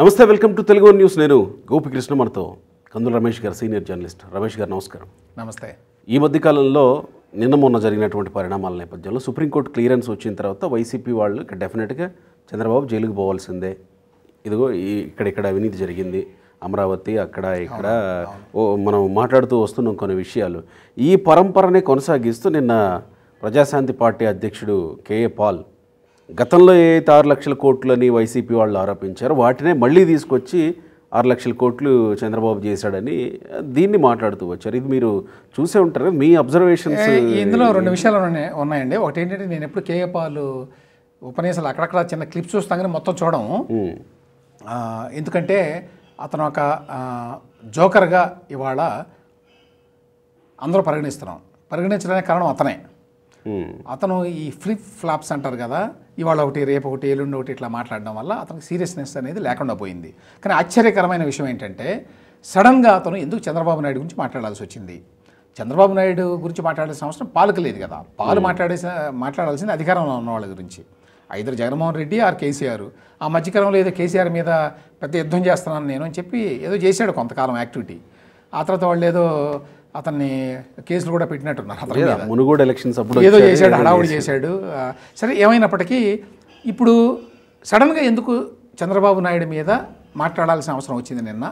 నమస్తే welcome to Telugu news నేను గోపికృష్ణ మనతో కందుల రమేష్ గారు సీనియర్ జర్నలిస్ట్ రమేష్ గారు నమస్కారం నమస్తే ఈ మధ్యకాలంలో నిన్న మొన్న జరిగినటువంటి పరిణామాల నేపథ్యంలో సుప్రీంకోర్టు క్లియరెన్స్ వచ్చిన తర్వాత వైసీపీ వాళ్ళు ఇక్కడ డెఫినెట్గా చంద్రబాబు జైలుకు పోవాల్సిందే ఇదిగో ఇక్కడ ఇక్కడ అవినీతి జరిగింది అమరావతి అక్కడ ఇక్కడ మనం మాట్లాడుతూ వస్తున్నాం కొన్ని విషయాలు ఈ పరంపరనే కొనసాగిస్తూ నిన్న ప్రజాశాంతి పార్టీ అధ్యక్షుడు కేఏ పాల్ గతంలో అయితే ఆరు లక్షల కోట్లని వైసీపీ వాళ్ళు ఆరోపించారో వాటినే మళ్ళీ తీసుకొచ్చి ఆరు లక్షల కోట్లు చంద్రబాబు చేశాడని దీన్ని మాట్లాడుతూ వచ్చారు ఇది మీరు చూసే ఉంటారు మీ అబ్జర్వేషన్స్ ఇందులో రెండు విషయాలు ఉన్నాయండి ఒకటి ఏంటంటే నేను ఎప్పుడు కేఏపాలు ఉపన్యాసాలు అక్కడక్కడ చిన్న క్లిప్స్ చూస్తాం కానీ మొత్తం చూడడం ఎందుకంటే అతను ఒక జోకర్గా ఇవాళ అందరూ పరిగణిస్తున్నాం పరిగణించడానికి కారణం అతనే Hmm. అతను ఈ ఫ్లిప్ ఫ్లాప్స్ అంటారు కదా ఇవాళ ఒకటి రేపు ఒకటి ఎల్లుండి ఒకటి ఇట్లా మాట్లాడడం వల్ల అతనికి సీరియస్నెస్ అనేది లేకుండా పోయింది కానీ ఆశ్చర్యకరమైన విషయం ఏంటంటే సడన్గా అతను ఎందుకు చంద్రబాబు నాయుడు గురించి మాట్లాడాల్సి వచ్చింది చంద్రబాబు నాయుడు గురించి మాట్లాడాల్సిన అవసరం పాలకు లేదు కదా పాలు hmm. మాట్లాడేసిన మాట్లాడాల్సింది అధికారంలో ఉన్న వాళ్ళ గురించి ఐదర్ జగన్మోహన్ రెడ్డి ఆర్ కేసీఆర్ ఆ మధ్యకాలంలో ఏదో కేసీఆర్ మీద పెద్ద యుద్ధం చేస్తున్నాను నేను అని చెప్పి ఏదో చేశాడు కొంతకాలం యాక్టివిటీ ఆ తర్వాత వాళ్ళు ఏదో అతన్ని కేసులు కూడా పెట్టినట్టున్నారు ఎలక్షన్స్ అప్పుడు ఏదో చేశాడు హడావుడి చేశాడు సరే ఏమైనప్పటికీ ఇప్పుడు సడన్గా ఎందుకు చంద్రబాబు నాయుడు మీద మాట్లాడాల్సిన అవసరం వచ్చింది నిన్న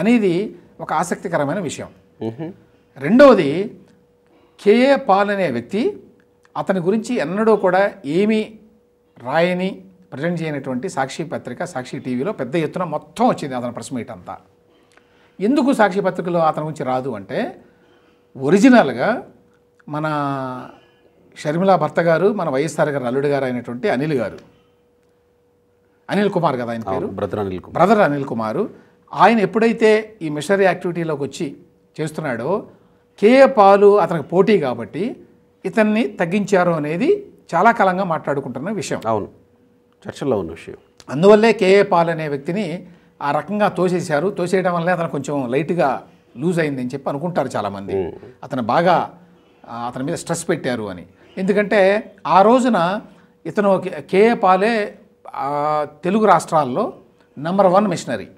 అనేది ఒక ఆసక్తికరమైన విషయం రెండవది కేఏ పాల్ అనే వ్యక్తి అతని గురించి ఎన్నడూ కూడా ఏమీ రాయని ప్రజెంట్ చేయనటువంటి సాక్షి పత్రిక సాక్షి టీవీలో పెద్ద ఎత్తున మొత్తం వచ్చింది అతని ప్రశ్న మీట్ అంతా ఎందుకు సాక్షి పత్రికలో అతని గురించి రాదు అంటే ఒరిజినల్గా మన షర్మిలా భర్త గారు మన వైఎస్ఆర్ గారు నల్లుడు గారు అయినటువంటి అనిల్ గారు అనిల్ కుమార్ కదా ఆయన పేరు బ్రదర్ అనిల్ బ్రదర్ అనిల్ కుమారు ఆయన ఎప్పుడైతే ఈ మిషనరీ యాక్టివిటీలోకి వచ్చి చేస్తున్నాడో కేఏ పాలు అతనికి పోటీ కాబట్టి ఇతన్ని తగ్గించారు అనేది చాలా కాలంగా మాట్లాడుకుంటున్న విషయం అవును చర్చలో ఉన్న విషయం అందువల్లే కేఏ పాల్ అనే వ్యక్తిని ఆ రకంగా తోసేశారు తోసేయడం వల్లనే అతను కొంచెం లైట్గా లూజ్ అయిందని చెప్పి అనుకుంటారు చాలామంది అతను బాగా అతని మీద స్ట్రెస్ పెట్టారు అని ఎందుకంటే ఆ రోజున ఇతను కేఏ పాలే తెలుగు రాష్ట్రాల్లో నెంబర్ వన్ మిషనరీ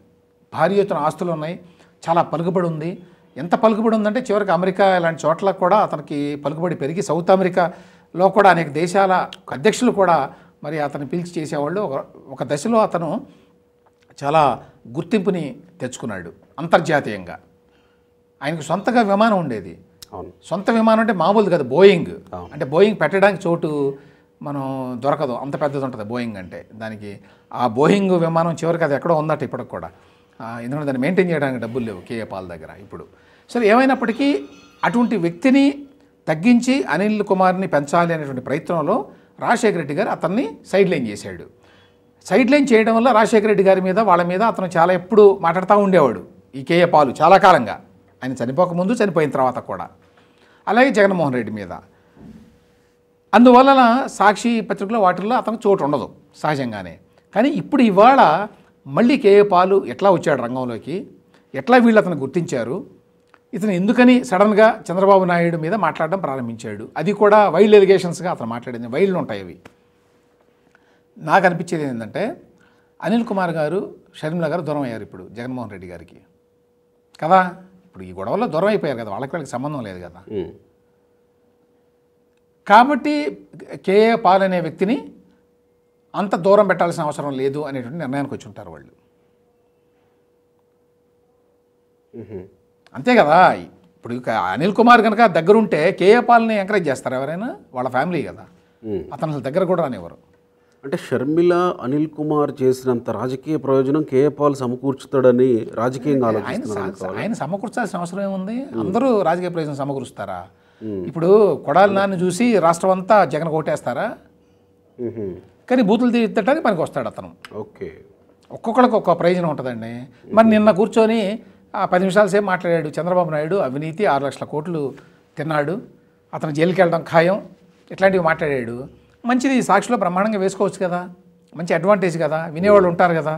భారీ ఎత్తున ఆస్తులు ఉన్నాయి చాలా పలుకుబడి ఉంది ఎంత పలుకుబడి ఉందంటే చివరికి అమెరికా ఇలాంటి చోట్ల కూడా అతనికి పలుకుబడి పెరిగి సౌత్ అమెరికాలో కూడా అనేక దేశాల అధ్యక్షులు కూడా మరి అతను పిలిచి చేసేవాళ్ళు ఒక దశలో అతను చాలా గుర్తింపుని తెచ్చుకున్నాడు అంతర్జాతీయంగా ఆయనకు సొంతగా విమానం ఉండేది అవును సొంత విమానం అంటే మామూలు కదా బోయింగ్ అంటే బోయింగ్ పెట్టడానికి చోటు మనం దొరకదు అంత పెద్దది ఉంటుంది బోయింగ్ అంటే దానికి ఆ బోయింగ్ విమానం చివరికి అది ఎక్కడో ఉందట ఇప్పటికి కూడా ఎందుకంటే దాన్ని మెయింటైన్ చేయడానికి డబ్బులు లేవు కేఏ పాల్ దగ్గర ఇప్పుడు సరే ఏమైనప్పటికీ అటువంటి వ్యక్తిని తగ్గించి అనిల్ కుమార్ని పెంచాలి అనేటువంటి ప్రయత్నంలో రాజశేఖర రెడ్డి గారు అతన్ని సైడ్ లైన్ చేశాడు సైడ్ లైన్ చేయడం వల్ల రాజశేఖర రెడ్డి గారి మీద వాళ్ళ మీద అతను చాలా ఎప్పుడు మాట్లాడుతూ ఉండేవాడు ఈ కేఏ పాలు చాలా కాలంగా ఆయన చనిపోకముందు చనిపోయిన తర్వాత కూడా అలాగే జగన్మోహన్ రెడ్డి మీద అందువలన సాక్షి పత్రికలో వాటిల్లో అతను చోటు ఉండదు సహజంగానే కానీ ఇప్పుడు ఇవాళ మళ్ళీ కేఏ పాలు ఎట్లా వచ్చాడు రంగంలోకి ఎట్లా వీళ్ళు అతను గుర్తించారు ఇతను ఎందుకని సడన్గా చంద్రబాబు నాయుడు మీద మాట్లాడడం ప్రారంభించాడు అది కూడా వైల్డ్ ఎలిగేషన్స్గా అతను మాట్లాడింది వైల్డ్ ఉంటాయి అవి నాకు అనిపించేది ఏంటంటే అనిల్ కుమార్ గారు షర్మిల గారు దూరం అయ్యారు ఇప్పుడు జగన్మోహన్ రెడ్డి గారికి కదా ఇప్పుడు ఈ గొడవలో దూరం అయిపోయారు కదా వాళ్ళకి వాళ్ళకి సంబంధం లేదు కదా కాబట్టి కేఏ పాల్ అనే వ్యక్తిని అంత దూరం పెట్టాల్సిన అవసరం లేదు అనేటువంటి నిర్ణయానికి వచ్చి ఉంటారు వాళ్ళు అంతే కదా ఇప్పుడు అనిల్ కుమార్ కనుక దగ్గరుంటే కేఏ పాల్ని ఎంకరేజ్ చేస్తారు ఎవరైనా వాళ్ళ ఫ్యామిలీ కదా అతను దగ్గర కూడా రానివ్వరు అంటే షర్మిల అనిల్ కుమార్ చేసినంత రాజకీయ ప్రయోజనం కేఏ సమకూర్చుతాడని రాజకీయంగా ఆయన సమకూర్చాల్సిన అవసరం ఏముంది అందరూ రాజకీయ ప్రయోజనం సమకూరుస్తారా ఇప్పుడు కొడాలి నాన్న చూసి రాష్ట్రం అంతా జగన్ కొట్టేస్తారా కానీ బూతులు తీర్చడానికి పనికి వస్తాడు అతను ఓకే ఒక్కొక్కడికి ఒక్కొక్క ప్రయోజనం ఉంటుందండి మరి నిన్న కూర్చొని ఆ పది నిమిషాలు సేపు మాట్లాడాడు చంద్రబాబు నాయుడు అవినీతి ఆరు లక్షల కోట్లు తిన్నాడు అతను జైలుకి వెళ్ళడం ఖాయం ఇట్లాంటివి మాట్లాడాడు మంచిది సాక్షిలో బ్రహ్మాండంగా వేసుకోవచ్చు కదా మంచి అడ్వాంటేజ్ కదా వినేవాళ్ళు ఉంటారు కదా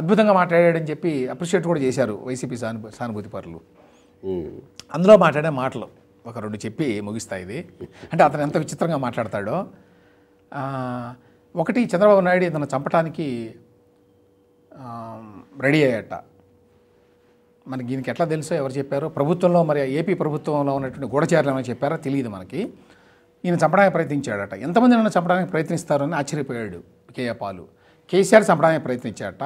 అద్భుతంగా మాట్లాడాడని చెప్పి అప్రిషియేట్ కూడా చేశారు వైసీపీ సాను సానుభూతి పరులు అందులో మాట్లాడే మాటలు ఒక రెండు చెప్పి ముగిస్తాయి ఇది అంటే అతను ఎంత విచిత్రంగా మాట్లాడతాడో ఒకటి చంద్రబాబు నాయుడు ఇతను చంపటానికి రెడీ అయ్యాట మనకి దీనికి ఎట్లా తెలుసో ఎవరు చెప్పారో ప్రభుత్వంలో మరి ఏపీ ప్రభుత్వంలో ఉన్నటువంటి గూఢచారులు ఏమైనా చెప్పారో తెలియదు మనకి ఈయన చంపడానికి ప్రయత్నించాడట ఎంతమంది నన్ను చంపడానికి ప్రయత్నిస్తారని ఆశ్చర్యపోయాడు కేయపాలు కేసీఆర్ చంపడానికి ప్రయత్నించాడట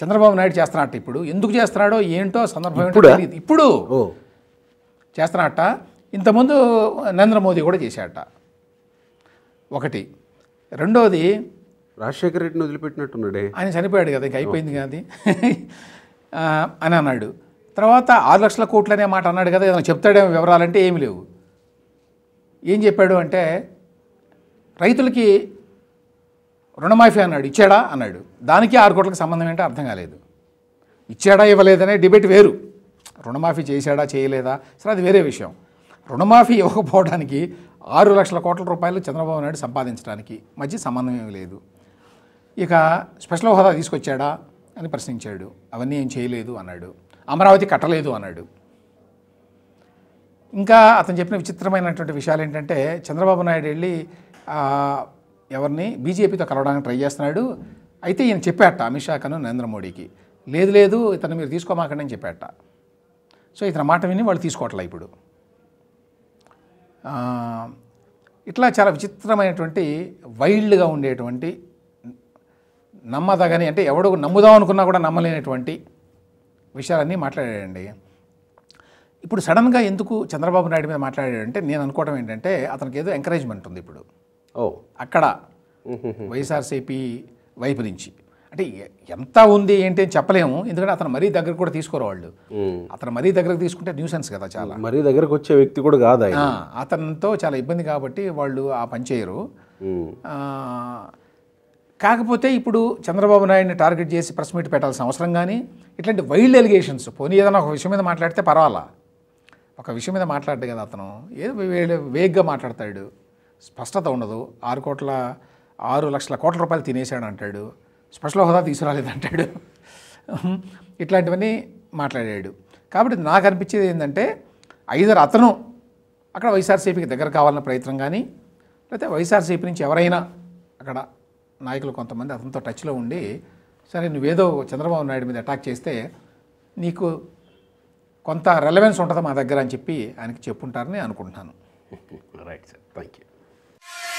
చంద్రబాబు నాయుడు చేస్తున్నట్ట ఇప్పుడు ఎందుకు చేస్తున్నాడో ఏంటో సందర్భం ఏంటో తెలియదు ఇప్పుడు చేస్తున్నట్ట ఇంతకుముందు నరేంద్ర మోదీ కూడా చేశాడట ఒకటి రెండోది రాజశేఖర రెడ్డిని వదిలిపెట్టినట్టున్నాడే ఆయన చనిపోయాడు కదా ఇంక అయిపోయింది కదా అని అన్నాడు తర్వాత ఆరు లక్షల కోట్లు అనే మాట అన్నాడు కదా ఏదైనా చెప్తాడేమో వివరాలంటే ఏమి లేవు ఏం చెప్పాడు అంటే రైతులకి రుణమాఫీ అన్నాడు ఇచ్చాడా అన్నాడు దానికి ఆరు కోట్లకు సంబంధం ఏంటో అర్థం కాలేదు ఇచ్చాడా ఇవ్వలేదనే డిబేట్ వేరు రుణమాఫీ చేశాడా చేయలేదా సరే అది వేరే విషయం రుణమాఫీ ఇవ్వకపోవడానికి ఆరు లక్షల కోట్ల రూపాయలు చంద్రబాబు నాయుడు సంపాదించడానికి మధ్య సంబంధం ఏమీ లేదు ఇక స్పెషల్ హోదా తీసుకొచ్చాడా అని ప్రశ్నించాడు అవన్నీ ఏం చేయలేదు అన్నాడు అమరావతి కట్టలేదు అన్నాడు ఇంకా అతను చెప్పిన విచిత్రమైనటువంటి విషయాలు ఏంటంటే చంద్రబాబు నాయుడు వెళ్ళి ఎవరిని బీజేపీతో కలవడానికి ట్రై చేస్తున్నాడు అయితే ఈయన చెప్పాట అమిత్ షాకను నరేంద్ర మోడీకి లేదు లేదు ఇతను మీరు తీసుకోమాకండి అని చెప్పాట సో ఇతని మాట విని వాళ్ళు తీసుకోవట్లే ఇప్పుడు ఇట్లా చాలా విచిత్రమైనటువంటి వైల్డ్గా ఉండేటువంటి నమ్మదగని అంటే ఎవడు నమ్ముదాం అనుకున్నా కూడా నమ్మలేనటువంటి విషయాలన్నీ మాట్లాడాడండి ఇప్పుడు సడన్గా ఎందుకు చంద్రబాబు నాయుడు మీద మాట్లాడాడంటే నేను అనుకోవడం ఏంటంటే అతనికి ఏదో ఎంకరేజ్మెంట్ ఉంది ఇప్పుడు ఓ అక్కడ వైఎస్ఆర్సీపీ వైపు నుంచి అంటే ఎంత ఉంది ఏంటి అని చెప్పలేము ఎందుకంటే అతను మరీ దగ్గర కూడా తీసుకోరు వాళ్ళు అతను మరీ దగ్గరకు తీసుకుంటే న్యూసెన్స్ కదా చాలా మరీ దగ్గరకు వచ్చే వ్యక్తి కూడా కాదు అతనితో చాలా ఇబ్బంది కాబట్టి వాళ్ళు ఆ పని చేయరు కాకపోతే ఇప్పుడు చంద్రబాబు నాయుడిని టార్గెట్ చేసి ప్రెస్ మీట్ పెట్టాల్సిన అవసరం కానీ ఇట్లాంటి వైల్డ్ ఎలిగేషన్స్ పోనీ ఏదైనా ఒక విషయం మీద మాట్లాడితే పర్వాలా ఒక విషయం మీద మాట్లాడ్డు కదా అతను ఏదో వేగ్గా మాట్లాడతాడు స్పష్టత ఉండదు ఆరు కోట్ల ఆరు లక్షల కోట్ల రూపాయలు తినేశాడు అంటాడు స్పెషల్ హోదా తీసుకురాలేదంటాడు ఇట్లాంటివన్నీ మాట్లాడాడు కాబట్టి నాకు అనిపించేది ఏంటంటే ఐదర్ అతను అక్కడ వైఎస్ఆర్సీపీకి దగ్గర కావాలన్న ప్రయత్నం కానీ లేకపోతే వైఎస్ఆర్సీపీ నుంచి ఎవరైనా అక్కడ నాయకులు కొంతమంది అతనితో టచ్లో ఉండి సరే నువ్వేదో చంద్రబాబు నాయుడు మీద అటాక్ చేస్తే నీకు కొంత రెలవెన్స్ ఉంటుంది మా దగ్గర అని చెప్పి ఆయనకి చెప్పుంటారని అనుకుంటున్నాను రైట్ సార్ థ్యాంక్ యూ